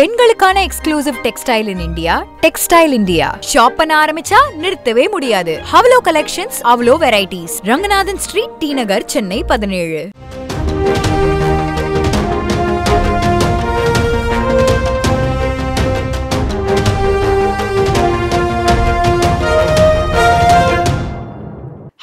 பெண்களுக்கான exclusive textile in India textile India shop பண்ண ஆரம்பிச்சா நிறுத்தவே முடியாது அவ்வளோ கலெக்ஷன்ஸ் அவ்வளோ varieties Ranganathan street T Nagar Chennai பதினேழு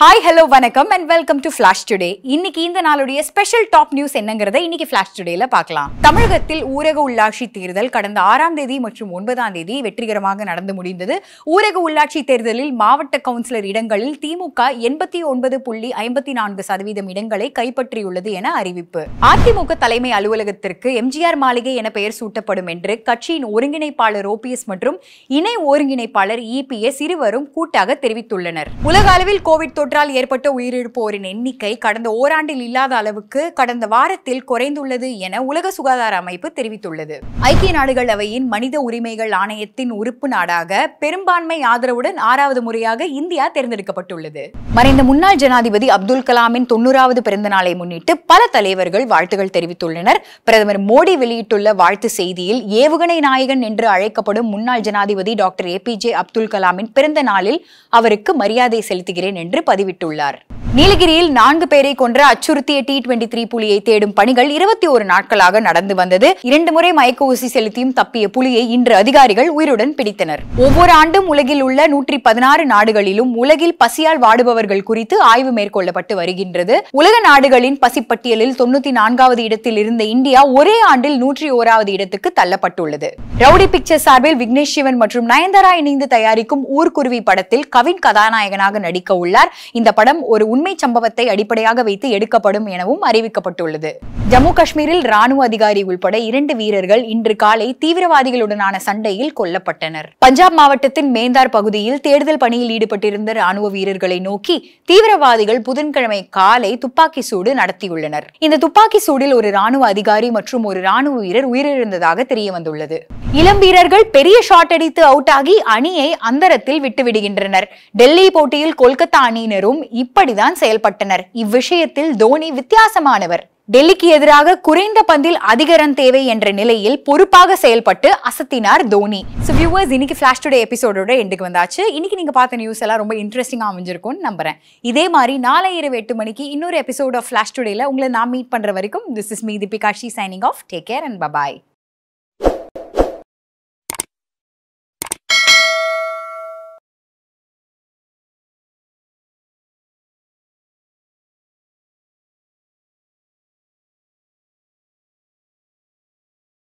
ஹாய் ஹலோ வணக்கம் and welcome to Flash Today இன்னைக்கு இந்த நாளுடைய ஸ்பெஷல் டாப் நியூஸ் என்னங்கிறத இன்னைக்கு ஃபிளாஷ் டுடேல பார்க்கலாம் தமிழகத்தில் ஊரக உள்ளாட்சி தேர்தல் கடந்த ஆறாம் தேதி மற்றும் ஒன்பதாம் தேதி வெற்றிகரமாக நடந்து முடிந்தது ஊரக உள்ளாட்சி தேர்தலில் மாவட்ட கவுன்சிலர் இடங்களில் திமுக எண்பத்தி ஒன்பது புள்ளி ஐம்பத்தி நான்கு சதவீதம் இடங்களை கைப்பற்றியுள்ளது என அறிவிப்பு அதிமுக தலைமை அலுவலகத்திற்கு எம்ஜிஆர் மாளிகை என பெயர் சூட்டப்படும் என்று கட்சியின் ஒருங்கிணைப்பாளர் ஓபிஎஸ் மற்றும் இணை ஒருங்கிணைப்பாளர் இபிஎஸ் இருவரும் கூட்டாக தெரிவித்துள்ளனர் உலக அளவில் கோவிட் தொற்றால் ஏற்பட்ட உயிரிழப்போரின் எண்ணிக்கை கடந்த ஓராண்டில் இல்லாத அளவுக்கு கடந்த வாரத்தில் குறைந்துள்ளது என உலக சுகாதார அமைப்பு தெரிவித்துள்ளது ஐக்கிய நாடுகள் அவையின் மனித உரிமைகள் ஆணையத்தின் உறுப்பு நாடாக பெரும்பான்மை ஆதரவுடன் ஆறாவது முறையாக இந்தியா தேர்ந்தெடுக்கப்பட்டுள்ளது மறைந்த முன்னாள் ஜனாதிபதி அப்துல் கலாமின் தொன்னூறாவது பிறந்த நாளை முன்னிட்டு பல தலைவர்கள் வாழ்த்துகள் தெரிவித்துள்ளனர் பிரதமர் மோடி வெளியிட்டுள்ள வாழ்த்து செய்தியில் ஏவுகணை நாயகன் என்று அழைக்கப்படும் முன்னாள் ஜனாதிபதி doctor A P J Abdul கலாமின் பிறந்த நாளில் அவருக்கு மரியாதை செலுத்துகிறேன் என்று பதிவிட்டுள்ளார் நீலகிரியில் நான்கு பேரை கொன்ற அச்சுறுத்திய டி டுவெண்டி த்ரீ புலியை தேடும் பணிகள் இருபத்தி ஒரு நாட்களாக நடந்து வந்தது இரண்டு முறை மயக்க ஊசி செலுத்தியும் தப்பிய புலியை இன்று அதிகாரிகள் உயிருடன் பிடித்தனர் ஒவ்வொரு ஆண்டும் உலகில் உள்ள நூற்றி பதினாறு நாடுகளிலும் உலகில் பசியால் வாடுபவர்கள் குறித்து ஆய்வு மேற்கொள்ளப்பட்டு வருகின்றது உலக நாடுகளின் பசிப்பட்டியலில் தொண்ணூத்தி நான்காவது இடத்தில் இருந்த இந்தியா ஒரே ஆண்டில் நூற்றி ஓராவது இடத்துக்கு தள்ளப்பட்டுள்ளது ரவுடி பிக்சர் சார்பில் விக்னேஷ் சிவன் மற்றும் நயன்தாரா இணைந்து தயாரிக்கும் ஊர்குருவி படத்தில் கவின் கதாநாயகனாக நடிக்க உள்ளார் இந்த படம் ஒரு உண்மை உண்மை சம்பவத்தை அடிப்படையாக வைத்து எடுக்கப்படும் எனவும் அறிவிக்கப்பட்டுள்ளது ஜம்மு காஷ்மீரில் ராணுவ அதிகாரி உள்பட இரண்டு வீரர்கள் இன்று காலை தீவிரவாதிகளுடனான சண்டையில் கொல்லப்பட்டனர் பஞ்சாப் மாவட்டத்தின் மேந்தார் பகுதியில் தேடுதல் பணியில் ஈடுபட்டிருந்த ராணுவ வீரர்களை நோக்கி தீவிரவாதிகள் புதன்கிழமை காலை துப்பாக்கி சூடு நடத்தியுள்ளனர் இந்த துப்பாக்கி சூடில் ஒரு ராணுவ அதிகாரி மற்றும் ஒரு ராணுவ வீரர் உயிரிழந்ததாக தெரிய வந்துள்ளது இளம் வீரர்கள் பெரிய ஷாட் அடித்து அவுட் ஆகி அணியை அந்தரத்தில் விட்டுவிடுகின்றனர் டெல்லி போட்டியில் கொல்கத்தா அணியினரும் இப்படிதான் தான் செயல்பட்டனர் இவ்விஷயத்தில் தோனி வித்தியாசமானவர் டெல்லிக்கு எதிராக குறைந்த பந்தில் அதிக ரன் தேவை என்ற நிலையில் பொறுப்பாக செயல்பட்டு அசத்தினார் தோனி ஸோ வியூவர்ஸ் இன்னைக்கு ஃபிளாஷ் டுடே எபிசோடோட எண்டுக்கு வந்தாச்சு இன்னைக்கு நீங்க பார்த்த நியூஸ் எல்லாம் ரொம்ப இன்ட்ரெஸ்டிங் அமைஞ்சிருக்கும்னு நம்புறேன் இதே மாதிரி நாளை இரவு எட்டு மணிக்கு இன்னொரு எபிசோட் ஆஃப் ஃபிளாஷ் டுடேல உங்களை நான் மீட் பண்ற வரைக்கும் திஸ் இஸ் மீ தீபிகாஷி signing off take care and bye bye